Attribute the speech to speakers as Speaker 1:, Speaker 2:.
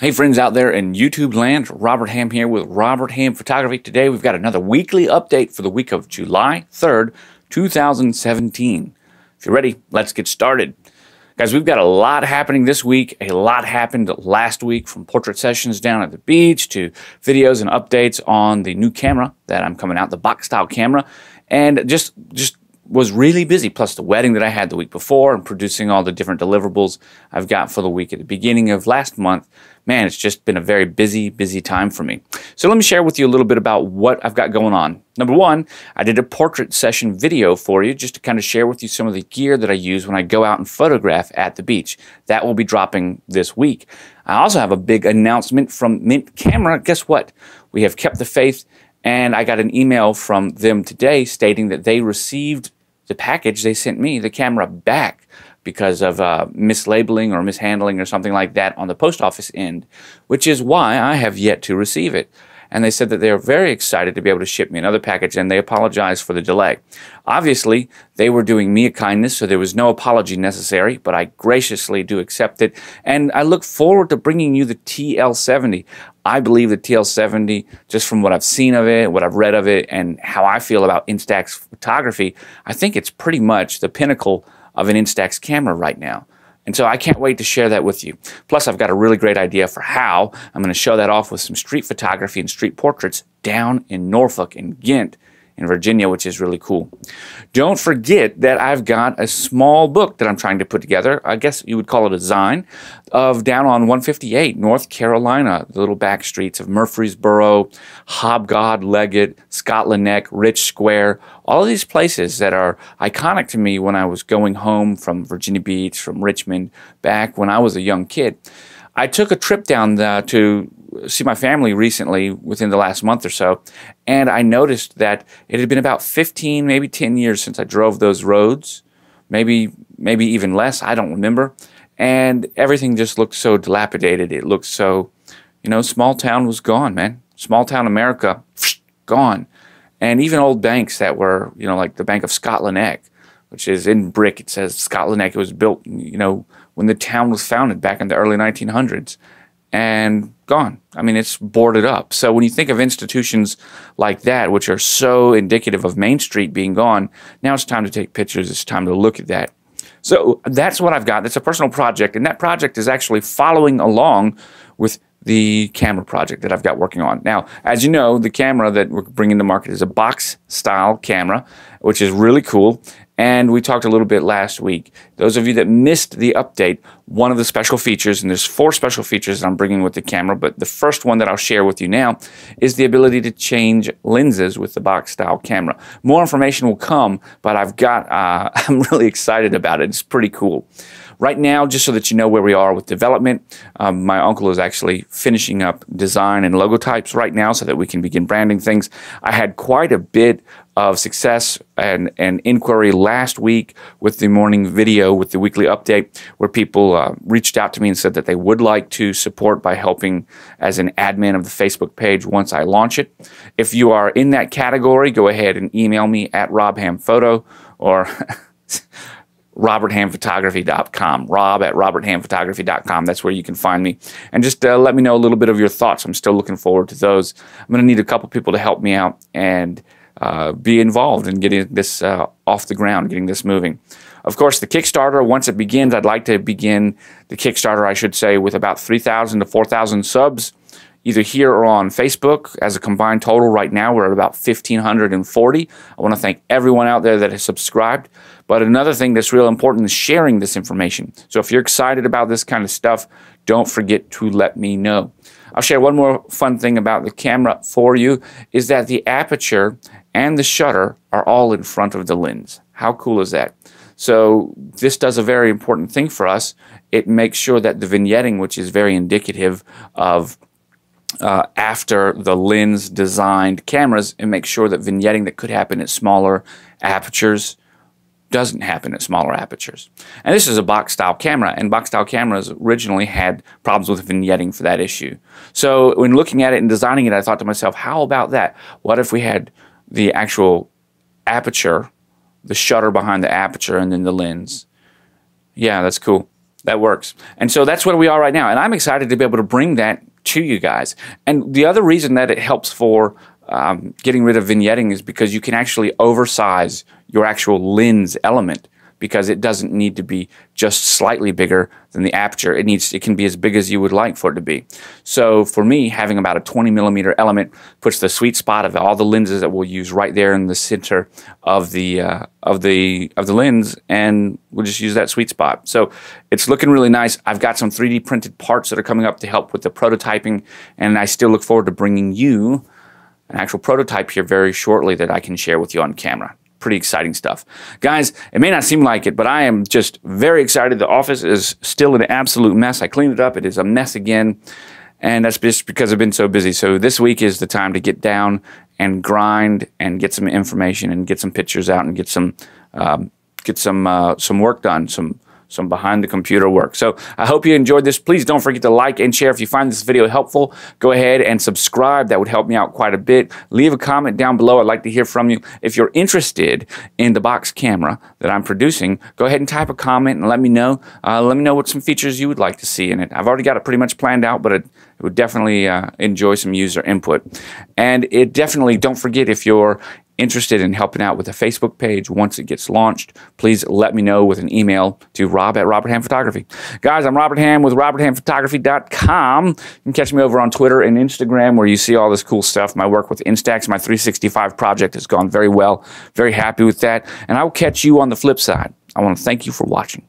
Speaker 1: Hey friends out there in YouTube land, Robert Ham here with Robert Ham Photography. Today we've got another weekly update for the week of July 3rd, 2017. If you're ready, let's get started. Guys, we've got a lot happening this week. A lot happened last week from portrait sessions down at the beach to videos and updates on the new camera that I'm coming out, the box style camera, and just just was really busy, plus the wedding that I had the week before and producing all the different deliverables I've got for the week at the beginning of last month. Man, it's just been a very busy, busy time for me. So let me share with you a little bit about what I've got going on. Number one, I did a portrait session video for you just to kind of share with you some of the gear that I use when I go out and photograph at the beach. That will be dropping this week. I also have a big announcement from Mint Camera. Guess what? We have kept the faith and I got an email from them today stating that they received the package they sent me, the camera, back because of uh, mislabeling or mishandling or something like that on the post office end, which is why I have yet to receive it and they said that they are very excited to be able to ship me another package and they apologized for the delay. Obviously, they were doing me a kindness, so there was no apology necessary, but I graciously do accept it. And I look forward to bringing you the TL70. I believe the TL70, just from what I've seen of it, what I've read of it, and how I feel about Instax photography, I think it's pretty much the pinnacle of an Instax camera right now. And so I can't wait to share that with you. Plus, I've got a really great idea for how I'm going to show that off with some street photography and street portraits down in Norfolk and Ghent in Virginia, which is really cool. Don't forget that I've got a small book that I'm trying to put together. I guess you would call it a zine of down on 158 North Carolina, the little back streets of Murfreesboro, Hobgod, Leggett, Scotland Neck, Rich Square, all of these places that are iconic to me when I was going home from Virginia Beach, from Richmond, back when I was a young kid. I took a trip down the, uh, to see my family recently within the last month or so, and I noticed that it had been about 15, maybe 10 years since I drove those roads, maybe maybe even less. I don't remember, and everything just looked so dilapidated. It looked so, you know, small town was gone, man. Small town America gone, and even old banks that were, you know, like the Bank of Scotland Egg, which is in brick. It says Scotland Egg. It was built, you know, when the town was founded back in the early 1900s and gone. I mean, it's boarded up. So when you think of institutions like that, which are so indicative of Main Street being gone, now it's time to take pictures. It's time to look at that. So that's what I've got. That's a personal project, and that project is actually following along with the camera project that I've got working on. Now, as you know, the camera that we're bringing to market is a box style camera, which is really cool. And we talked a little bit last week. Those of you that missed the update, one of the special features, and there's four special features that I'm bringing with the camera, but the first one that I'll share with you now is the ability to change lenses with the box style camera. More information will come, but I've got, uh, I'm really excited about it. It's pretty cool. Right now, just so that you know where we are with development, um, my uncle is actually finishing up design and logotypes right now so that we can begin branding things. I had quite a bit of success and, and inquiry last week with the morning video, with the weekly update, where people uh, reached out to me and said that they would like to support by helping as an admin of the Facebook page once I launch it. If you are in that category, go ahead and email me at robhamphoto or roberthamphotography.com. Rob at roberthamphotography.com. That's where you can find me. And just uh, let me know a little bit of your thoughts. I'm still looking forward to those. I'm going to need a couple people to help me out and uh, be involved in getting this uh, off the ground, getting this moving. Of course, the Kickstarter, once it begins, I'd like to begin the Kickstarter, I should say, with about 3,000 to 4,000 subs, either here or on Facebook. As a combined total, right now, we're at about 1,540. I want to thank everyone out there that has subscribed. But another thing that's real important is sharing this information. So if you're excited about this kind of stuff, don't forget to let me know. I'll share one more fun thing about the camera for you is that the aperture and the shutter are all in front of the lens. How cool is that? So this does a very important thing for us. It makes sure that the vignetting, which is very indicative of uh, after the lens designed cameras, it makes sure that vignetting that could happen at smaller apertures doesn't happen at smaller apertures. And this is a box style camera, and box style cameras originally had problems with vignetting for that issue. So when looking at it and designing it, I thought to myself, how about that? What if we had the actual aperture the shutter behind the aperture and then the lens. Yeah, that's cool. That works. And so that's where we are right now. And I'm excited to be able to bring that to you guys. And the other reason that it helps for um, getting rid of vignetting is because you can actually oversize your actual lens element because it doesn't need to be just slightly bigger than the aperture. It needs it can be as big as you would like for it to be. So for me, having about a 20 millimeter element puts the sweet spot of all the lenses that we'll use right there in the center of the uh, of the of the lens, and we'll just use that sweet spot. So it's looking really nice. I've got some 3D printed parts that are coming up to help with the prototyping, and I still look forward to bringing you an actual prototype here very shortly that I can share with you on camera pretty exciting stuff. Guys, it may not seem like it, but I am just very excited. The office is still an absolute mess. I cleaned it up, it is a mess again. And that's just because I've been so busy. So this week is the time to get down and grind and get some information and get some pictures out and get some um, get some uh, some work done, some some behind the computer work. So I hope you enjoyed this. Please don't forget to like and share. If you find this video helpful, go ahead and subscribe. That would help me out quite a bit. Leave a comment down below. I'd like to hear from you. If you're interested in the box camera that I'm producing, go ahead and type a comment and let me know. Uh, let me know what some features you would like to see in it. I've already got it pretty much planned out, but it, would definitely uh, enjoy some user input. And it definitely, don't forget if you're interested in helping out with the Facebook page once it gets launched, please let me know with an email to rob at Robert Ham Photography. Guys, I'm Robert Ham with roberthamphotography.com. You can catch me over on Twitter and Instagram where you see all this cool stuff. My work with Instax, my 365 project has gone very well. Very happy with that. And I will catch you on the flip side. I want to thank you for watching.